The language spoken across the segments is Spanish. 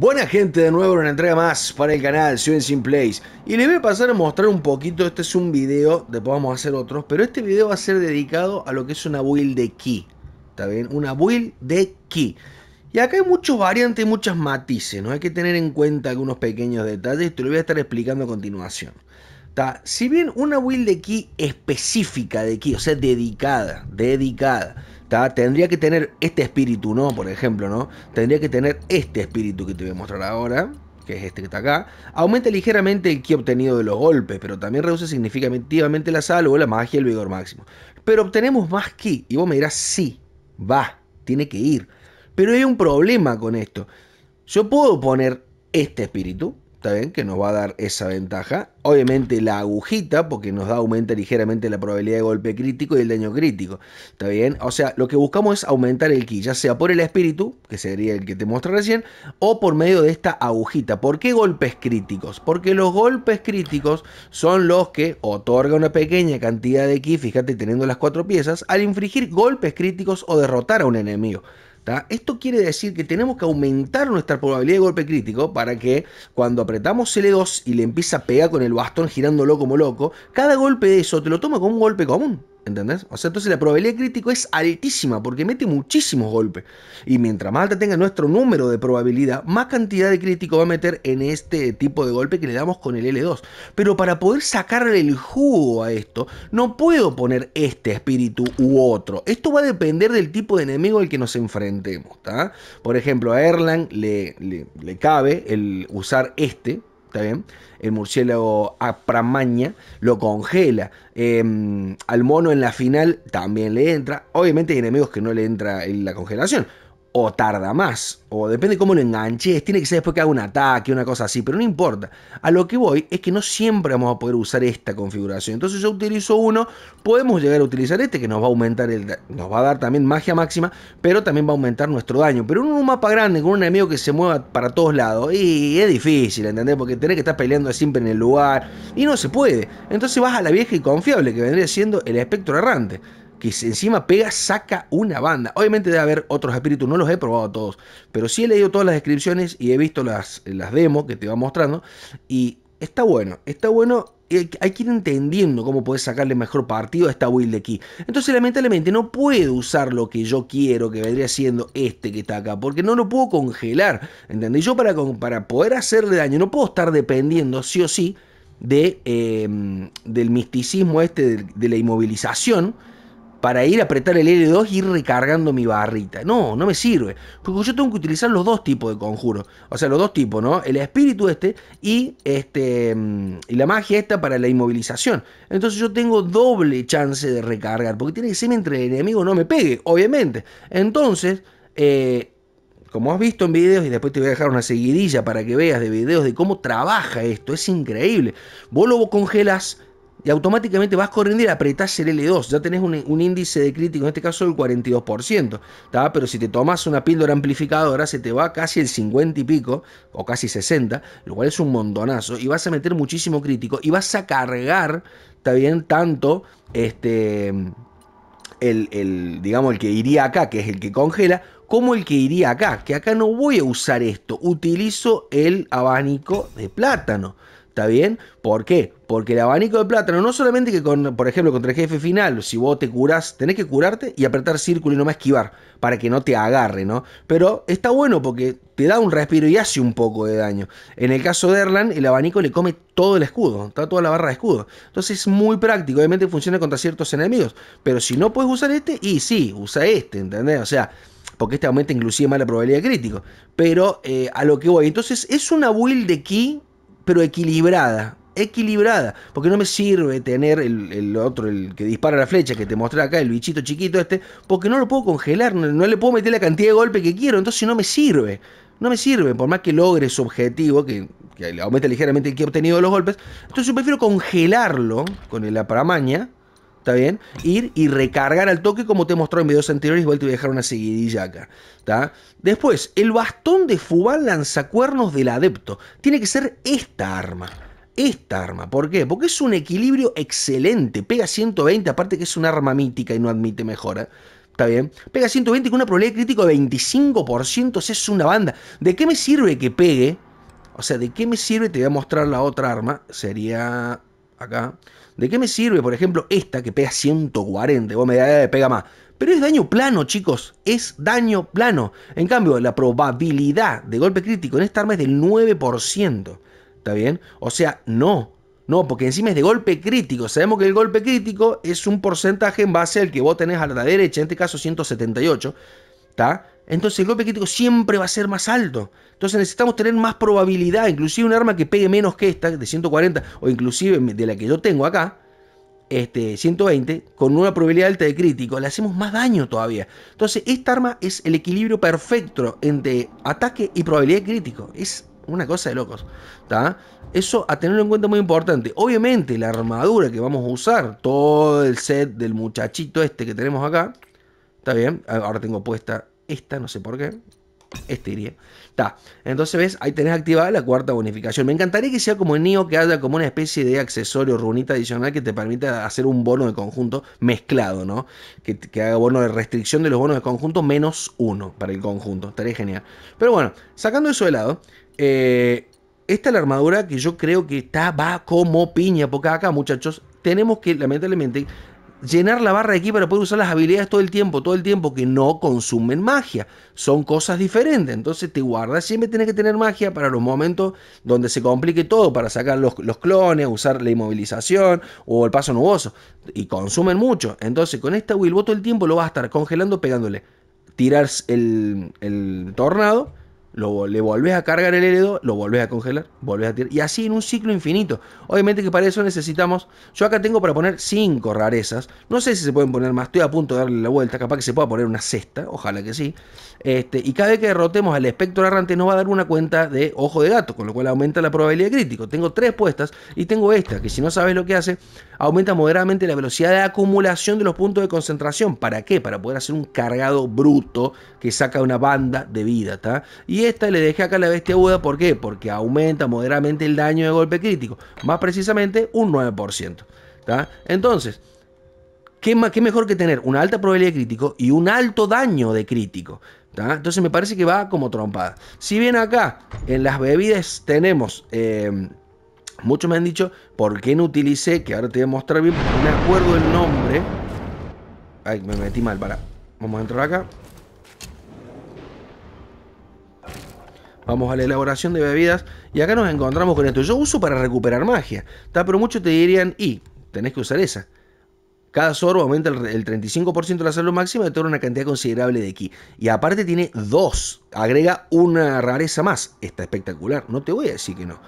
Buena gente, de nuevo una entrega más para el canal Sweden Sin Place Y les voy a pasar a mostrar un poquito, este es un video, después vamos a hacer otros, pero este video va a ser dedicado a lo que es una build de key. ¿Está bien? Una build de key. Y acá hay muchos variantes y muchas matices, ¿no? Hay que tener en cuenta algunos pequeños detalles, te lo voy a estar explicando a continuación. ¿Está? Si bien una build de key específica de key, o sea, dedicada, dedicada Tendría que tener este espíritu, ¿no? Por ejemplo, ¿no? Tendría que tener este espíritu que te voy a mostrar ahora que es este que está acá, aumenta ligeramente el ki obtenido de los golpes, pero también reduce significativamente la salud, la magia y el vigor máximo. Pero obtenemos más ki, y vos me dirás, sí, va, tiene que ir. Pero hay un problema con esto. Yo puedo poner este espíritu, ¿está bien? Que nos va a dar esa ventaja. Obviamente la agujita, porque nos da aumenta ligeramente la probabilidad de golpe crítico y el daño crítico, ¿está bien? O sea, lo que buscamos es aumentar el ki, ya sea por el espíritu, que sería el que te mostré recién, o por medio de esta agujita. ¿Por qué golpes críticos? Porque los golpes críticos son los que otorga una pequeña cantidad de ki, fíjate, teniendo las cuatro piezas, al infligir golpes críticos o derrotar a un enemigo. Esto quiere decir que tenemos que aumentar nuestra probabilidad de golpe crítico para que cuando apretamos L2 e y le empieza a pegar con el bastón girándolo como loco, cada golpe de eso te lo toma como un golpe común. ¿Entendés? O sea, entonces la probabilidad de crítico es altísima porque mete muchísimos golpes. Y mientras más alta tenga nuestro número de probabilidad, más cantidad de crítico va a meter en este tipo de golpe que le damos con el L2. Pero para poder sacarle el jugo a esto, no puedo poner este espíritu u otro. Esto va a depender del tipo de enemigo al que nos enfrentemos. Por ejemplo, a Erlang le, le, le cabe el usar este, ¿Está bien? El murciélago Apramaña lo congela. Em, al mono en la final también le entra. Obviamente hay enemigos que no le entra en la congelación o tarda más, o depende cómo lo enganches, tiene que ser después que haga un ataque, una cosa así, pero no importa. A lo que voy es que no siempre vamos a poder usar esta configuración. Entonces yo utilizo uno, podemos llegar a utilizar este que nos va a aumentar el nos va a dar también magia máxima, pero también va a aumentar nuestro daño. Pero en un mapa grande con un enemigo que se mueva para todos lados, y es difícil, ¿entendés? Porque tenés que estar peleando siempre en el lugar y no se puede. Entonces vas a la vieja y confiable que vendría siendo el espectro errante que encima pega, saca una banda. Obviamente debe haber otros espíritus, no los he probado todos, pero sí he leído todas las descripciones y he visto las, las demos que te va mostrando. Y está bueno, está bueno. Hay que ir entendiendo cómo puedes sacarle mejor partido a esta build de aquí. Entonces, lamentablemente, no puedo usar lo que yo quiero, que vendría siendo este que está acá, porque no lo puedo congelar. ¿Entendés? Yo, para, para poder hacerle daño, no puedo estar dependiendo sí o sí de, eh, del misticismo este, de la inmovilización para ir a apretar el L2 y ir recargando mi barrita. No, no me sirve. Porque yo tengo que utilizar los dos tipos de conjuros. O sea, los dos tipos, ¿no? El espíritu este y, este, mm, y la magia esta para la inmovilización. Entonces yo tengo doble chance de recargar. Porque tiene que ser entre el enemigo no me pegue, obviamente. Entonces, eh, como has visto en videos, y después te voy a dejar una seguidilla para que veas de videos de cómo trabaja esto. Es increíble. Vos lo congelas y automáticamente vas corriendo y apretás el L2. Ya tenés un, índice de crítico, en este caso del 42%. Pero si te tomas una píldora amplificadora, se te va casi el 50 y pico, o casi 60, lo cual es un montonazo. Y vas a meter muchísimo crítico y vas a cargar, también tanto este. El, el, digamos, el que iría acá, que es el que congela, como el que iría acá, que acá no voy a usar esto, utilizo el abanico de plátano. ¿Está bien? ¿Por qué? Porque el abanico de plátano, no solamente que, con, por ejemplo, contra el jefe final, si vos te curás, tenés que curarte y apretar círculo y no más esquivar para que no te agarre, ¿no? Pero está bueno porque te da un respiro y hace un poco de daño. En el caso de Erlan, el abanico le come todo el escudo, está toda la barra de escudo. Entonces es muy práctico, obviamente funciona contra ciertos enemigos. Pero si no puedes usar este, y sí, usa este, ¿entendés? O sea porque este aumenta inclusive más la probabilidad de crítico. Pero eh, a lo que voy, entonces es una build de key pero equilibrada. Equilibrada, porque no me sirve tener el, otro, el que dispara la flecha que te mostré acá, el bichito chiquito este, porque no lo puedo congelar, no, le puedo meter la cantidad de golpe que quiero, entonces no me sirve no me sirve, por más que logre su objetivo, que, le aumenta ligeramente el que ha obtenido los golpes. Entonces yo prefiero congelarlo con el aparamaña ¿Está bien? Ir y recargar al toque como te he mostrado en videos anteriores. Igual te voy a dejar una seguidilla acá. ¿Está? Después, el bastón de fubá lanzacuernos del adepto. Tiene que ser esta arma. Esta arma. ¿Por qué? Porque es un equilibrio excelente. Pega 120, aparte que es un arma mítica y no admite mejora. ¿Está bien? Pega 120 con una probabilidad crítica de 25%. Es una banda. ¿De qué me sirve que pegue? O sea, ¿de qué me sirve? Te voy a mostrar la otra arma. Sería acá. ¿De qué me sirve, por ejemplo, esta que pega 140? Vos me eh, pega más. Pero es daño plano, chicos. Es daño plano. En cambio, la probabilidad de golpe crítico en esta arma es del 9%. ¿Está bien? O sea, no. No, porque encima es de golpe crítico. Sabemos que el golpe crítico es un porcentaje en base al que vos tenés a la derecha, en este caso 178. ¿Está? entonces el golpe crítico siempre va a ser más alto. Entonces necesitamos tener más probabilidad, inclusive un arma que pegue menos que esta, de 140, o inclusive de la que yo tengo acá, este, 120, con una probabilidad alta de crítico, le hacemos más daño todavía. Entonces esta arma es el equilibrio perfecto entre ataque y probabilidad de crítico. Es una cosa de locos. Eso a tenerlo en cuenta muy importante. Obviamente la armadura que vamos a usar, todo el set del muchachito este que tenemos acá, está bien, ahora tengo puesta esta, no sé por qué. Este iría. está Entonces, ves, ahí tenés activada la cuarta bonificación. Me encantaría que sea como en Neo, que haya como una especie de accesorio, runita adicional que te permita hacer un bono de conjunto mezclado, ¿no? Que, haga bono de restricción de los bonos de conjunto menos uno para el conjunto. Estaría genial. Pero bueno, sacando eso de lado, eh, esta es la armadura que yo creo que está, va como piña, porque acá, muchachos, tenemos que, lamentablemente, llenar la barra aquí para poder usar las habilidades todo el tiempo, todo el tiempo, que no consumen magia. Son cosas diferentes. Entonces te guardas, siempre Tienes que tener magia para los momentos donde se complique todo, para sacar los, clones, usar la inmovilización o el paso nuboso. Y consumen mucho. Entonces con esta Wilbo todo el tiempo lo vas a estar congelando pegándole. Tirar el, el tornado lo, le volvés a cargar el l lo volvés a congelar, volvés a tirar, y así en un ciclo infinito. Obviamente que para eso necesitamos, yo acá tengo para poner 5 rarezas, no sé si se pueden poner más, estoy a punto de darle la vuelta, capaz que se pueda poner una cesta, ojalá que sí, este, y cada vez que derrotemos al espectro arrante nos va a dar una cuenta de ojo de gato, con lo cual aumenta la probabilidad de crítico. Tengo tres puestas y tengo esta, que si no sabes lo que hace, aumenta moderadamente la velocidad de acumulación de los puntos de concentración. ¿Para qué? Para poder hacer un cargado bruto que saca una banda de vida, está Y esta le dejé acá la bestia aguda, ¿por qué? Porque aumenta moderadamente el daño de golpe crítico, más precisamente un 9%. Entonces, ¿qué, ¿qué mejor que tener una alta probabilidad de crítico y un alto daño de crítico? Entonces me parece que va como trompada. Si bien acá en las bebidas tenemos... Eh, muchos me han dicho, ¿por qué no utilicé? Que ahora te voy a mostrar bien, porque me acuerdo el nombre. Ay, me metí mal, para. Vamos a entrar acá. vamos a la elaboración de bebidas y acá nos encontramos con esto. Yo uso para recuperar magia, pero muchos te dirían, y tenés que usar esa. Cada sorbo aumenta el, 35% de la salud máxima y te una cantidad considerable de ki. Y aparte tiene dos, agrega una rareza más. Está espectacular, no te voy a decir que no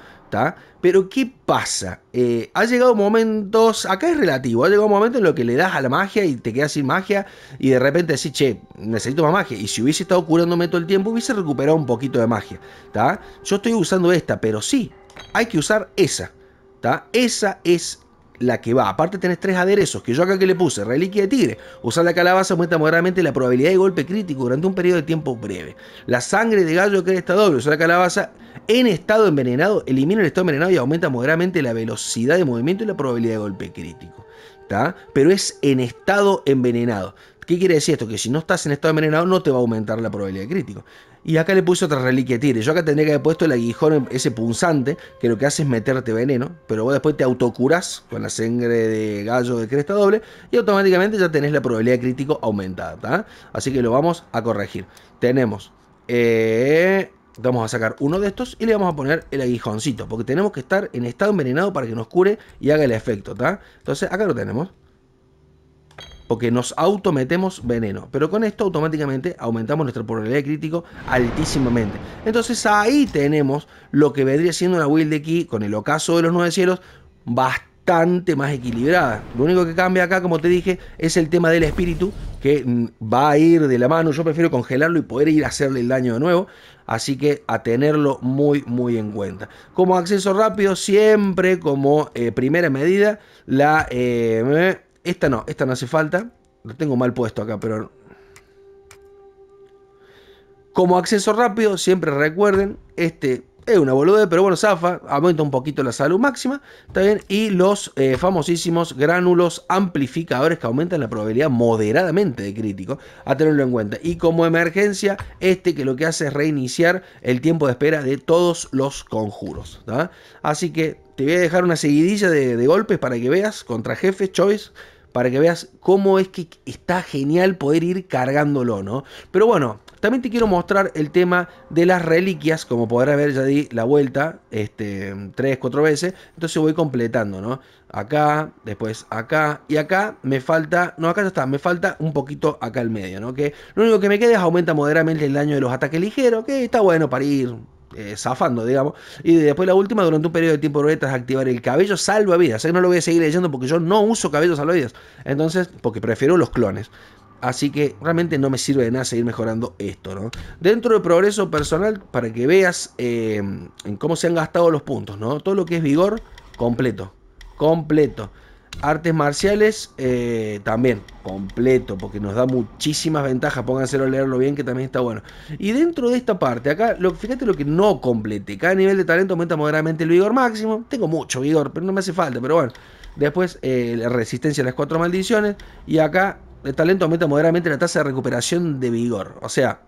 pero ¿qué pasa? Eh, ha llegado momentos, acá es relativo, ha llegado un momento en lo que le das a la magia y te quedas sin magia y de repente decís, che, necesito más magia. Y si hubiese estado curándome todo el tiempo, hubiese recuperado un poquito de magia. está Yo estoy usando esta, pero sí, hay que usar esa. está Esa es la que va. Aparte tenés tres aderezos, que yo acá que le puse, reliquia de tigre. Usar la calabaza aumenta moderadamente la probabilidad de golpe crítico durante un periodo de tiempo breve. La sangre de gallo que esta doble. Usar la calabaza en estado envenenado, elimina el estado envenenado y aumenta moderadamente la velocidad de movimiento y la probabilidad de golpe crítico. está Pero es en estado envenenado. ¿Qué quiere decir esto? Que si no estás en estado envenenado no te va a aumentar la probabilidad de crítico. Y acá le puse otra reliquia de Yo acá tendría que haber puesto el aguijón ese punzante, que lo que hace es meterte veneno, pero vos después te autocurás con la sangre de gallo de cresta doble y automáticamente ya tenés la probabilidad de crítico aumentada. ¿eh? Así que lo vamos a corregir. Tenemos... Eh, vamos a sacar uno de estos y le vamos a poner el aguijoncito, porque tenemos que estar en estado envenenado para que nos cure y haga el efecto, ¿tá? Entonces acá lo tenemos porque nos auto metemos veneno. Pero con esto automáticamente aumentamos nuestra probabilidad de crítico altísimamente. Entonces ahí tenemos lo que vendría siendo una build de aquí. con el ocaso de los nueve cielos bastante más equilibrada. Lo único que cambia acá, como te dije, es el tema del espíritu, que mm, va a ir de la mano. Yo prefiero congelarlo y poder ir a hacerle el daño de nuevo. Así que a tenerlo muy, muy en cuenta. Como acceso rápido, siempre como eh, primera medida, la... Eh, esta no, esta no hace falta. Lo tengo mal puesto acá, pero... Como acceso rápido, siempre recuerden, este es una bolude, pero bueno, zafa, aumenta un poquito la salud máxima, está bien, y los eh, famosísimos gránulos amplificadores que aumentan la probabilidad moderadamente de crítico, a tenerlo en cuenta. Y como emergencia, este que lo que hace es reiniciar el tiempo de espera de todos los conjuros, Así que te voy a dejar una seguidilla de, golpes para que veas contra jefes, choice, para que veas cómo es que está genial poder ir cargándolo, ¿no? Pero bueno, también te quiero mostrar el tema de las reliquias, como podrás ver ya di la vuelta, este, tres, veces, entonces voy completando, ¿no? Acá, después acá, y acá me falta, no, acá ya está, me falta un poquito acá al medio, ¿no? Que lo único que me queda es aumenta moderadamente el daño de los ataques ligeros, que está bueno para ir eh, zafando, digamos. Y después la última, durante un periodo de tiempo tras activar el cabello salvavidas. O sea, no lo voy a seguir leyendo porque yo no uso cabellos salvavidas. Entonces, porque prefiero los clones. Así que realmente no me sirve de nada seguir mejorando esto, ¿no? Dentro de progreso personal, para que veas eh, en cómo se han gastado los puntos, ¿no? Todo lo que es vigor, completo. Completo. Artes marciales, eh, también, completo, porque nos da muchísimas ventajas. Pónganselo a leerlo bien, que también está bueno. Y dentro de esta parte, acá, lo, fíjate lo que no complete. Cada nivel de talento aumenta moderadamente el vigor máximo. Tengo mucho vigor, pero no me hace falta, pero bueno. Después, eh, la resistencia a las cuatro maldiciones. Y acá, el talento aumenta moderadamente la tasa de recuperación de vigor. O sea,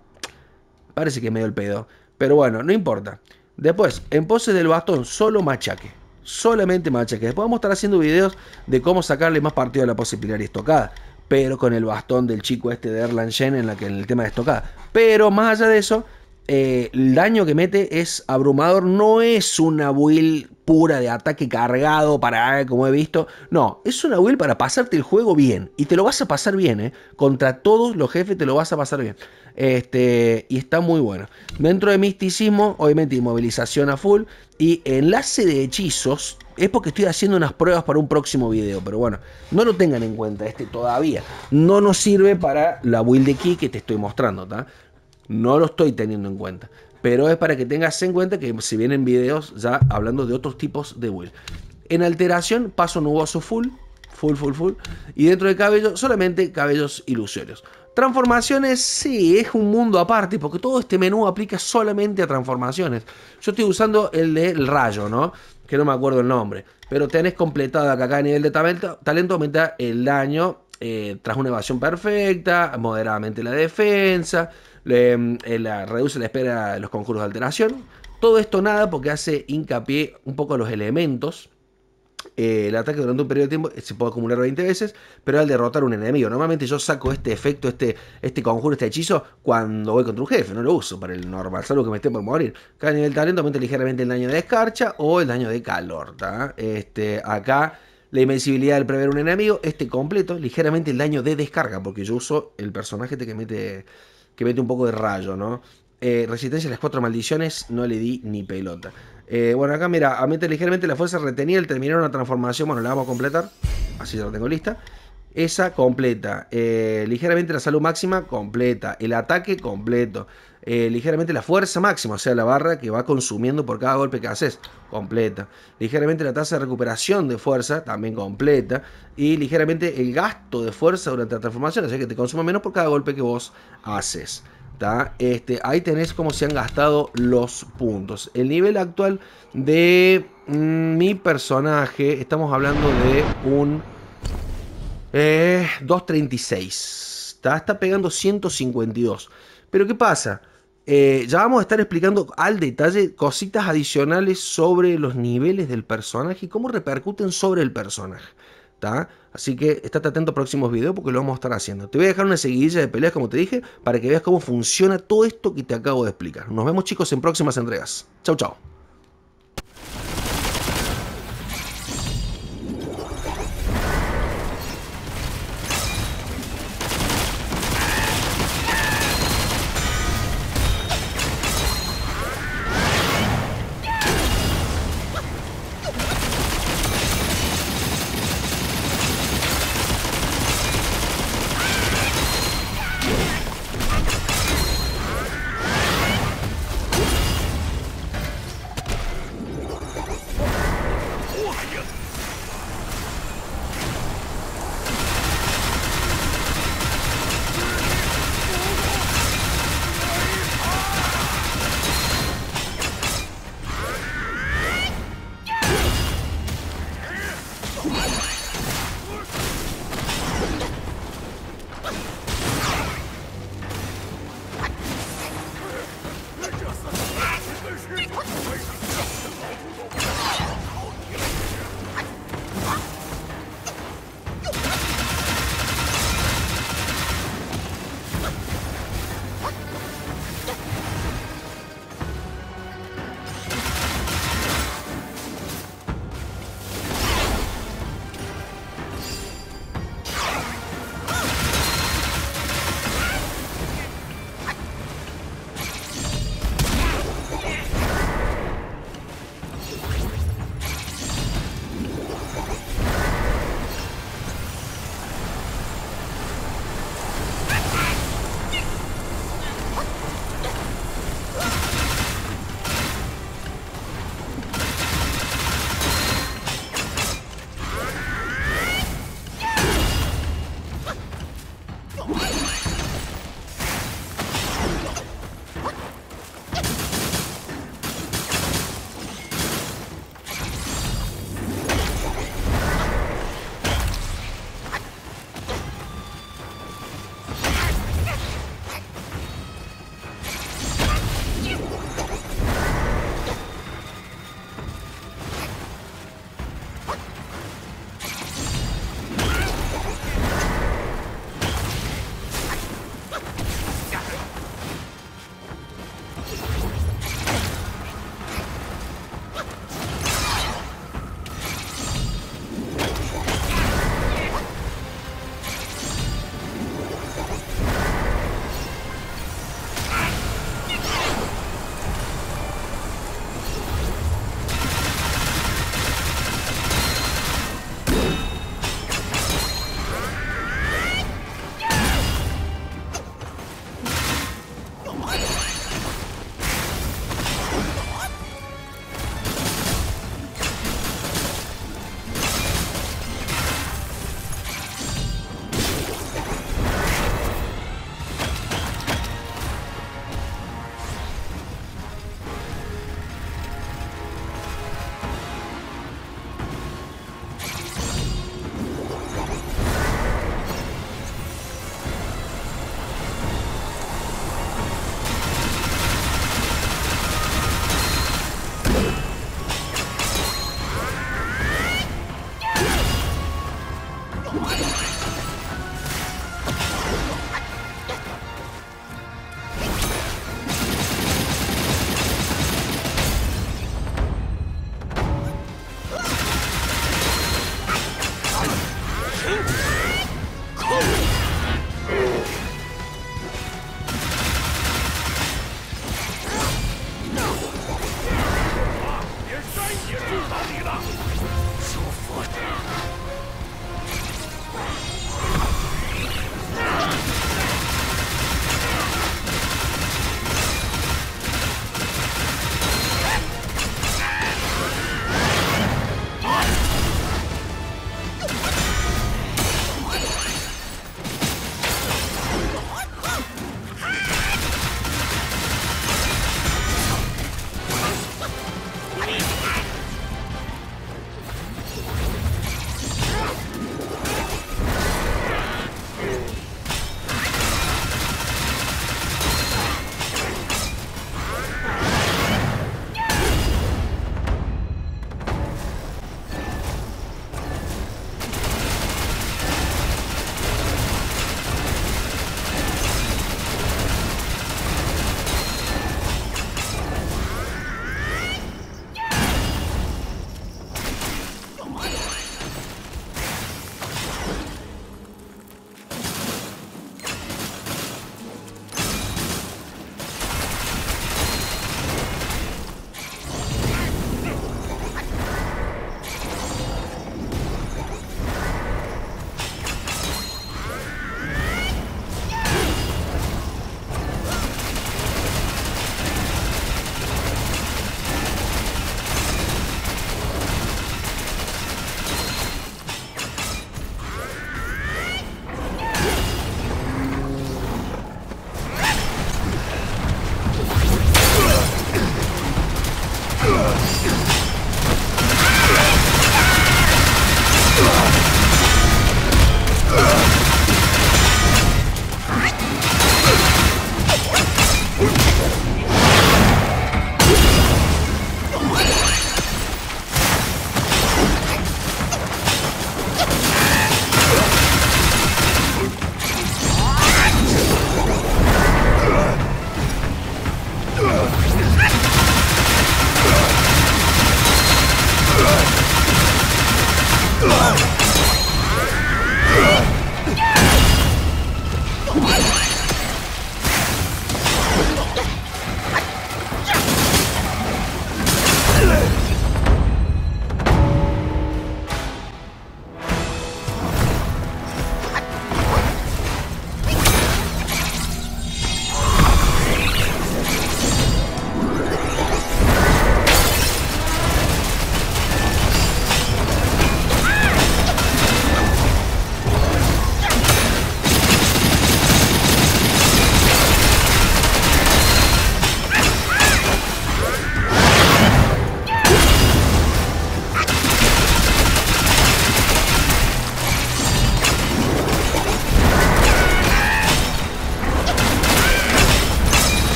parece que me dio el pedo. Pero bueno, no importa. Después, en poses del bastón, solo machaque. Solamente machaque. Después vamos a estar haciendo videos de cómo sacarle más partido a la pose pilar y estocada. Pero con el bastón del chico este de Erland en, la que, en el tema de estocada. Pero más allá de eso, eh, el daño que mete es abrumador. No es una build pura de ataque cargado para, eh, como he visto. No, es una build para pasarte el juego bien. Y te lo vas a pasar bien, ¿eh? Contra todos los jefes te lo vas a pasar bien. Este, y está muy bueno. Dentro de misticismo, obviamente inmovilización a full. Y enlace de hechizos. Es porque estoy haciendo unas pruebas para un próximo video. Pero bueno, no lo tengan en cuenta este todavía. No nos sirve para la build de ki que te estoy mostrando, ¿tá? No lo estoy teniendo en cuenta. Pero es para que tengas en cuenta que si vienen videos ya hablando de otros tipos de will. En alteración, paso nuboso full. Full, full, full. Y dentro de cabello, solamente cabellos ilusorios. Transformaciones, sí, es un mundo aparte, porque todo este menú aplica solamente a transformaciones. Yo estoy usando el del rayo, ¿no? Que no me acuerdo el nombre. Pero tenés completada acá a nivel de talento, talento aumenta el daño eh, tras una evasión perfecta, moderadamente la defensa, eh, la, reduce la espera de los conjuros de alteración. Todo esto nada porque hace hincapié un poco a los elementos eh, el ataque durante un periodo de tiempo se puede acumular 20 veces, pero al derrotar un enemigo. Normalmente yo saco este efecto, este, este conjuro, este hechizo cuando voy contra un jefe, no lo uso para el normal, salvo que me esté por morir. Cada nivel de talento aumenta ligeramente el daño de escarcha o el daño de calor. Este, acá la invencibilidad al prever un enemigo, este completo, ligeramente el daño de descarga, porque yo uso el personaje este que mete, que mete un poco de rayo, ¿no? Eh, resistencia a las cuatro maldiciones, no le di ni pelota. Eh, bueno, acá mira, meter ligeramente la fuerza retenida el terminar una transformación, bueno, la vamos a completar, así ya la tengo lista. Esa completa, eh, ligeramente la salud máxima completa, el ataque completo, eh, ligeramente la fuerza máxima, o sea, la barra que va consumiendo por cada golpe que haces, completa. Ligeramente la tasa de recuperación de fuerza, también completa. Y ligeramente el gasto de fuerza durante la transformación, o sea, que te consuma menos por cada golpe que vos haces. Este, ahí tenés cómo se han gastado los puntos. El nivel actual de mm, mi personaje, estamos hablando de un 236. Eh, Está pegando 152. Pero ¿qué pasa? Eh, ya vamos a estar explicando al detalle cositas adicionales sobre los niveles del personaje y cómo repercuten sobre el personaje. Así que estate atento a próximos videos porque lo vamos a estar haciendo. Te voy a dejar una seguidilla de peleas, como te dije, para que veas cómo funciona todo esto que te acabo de explicar. Nos vemos chicos en próximas entregas. Chau, chau.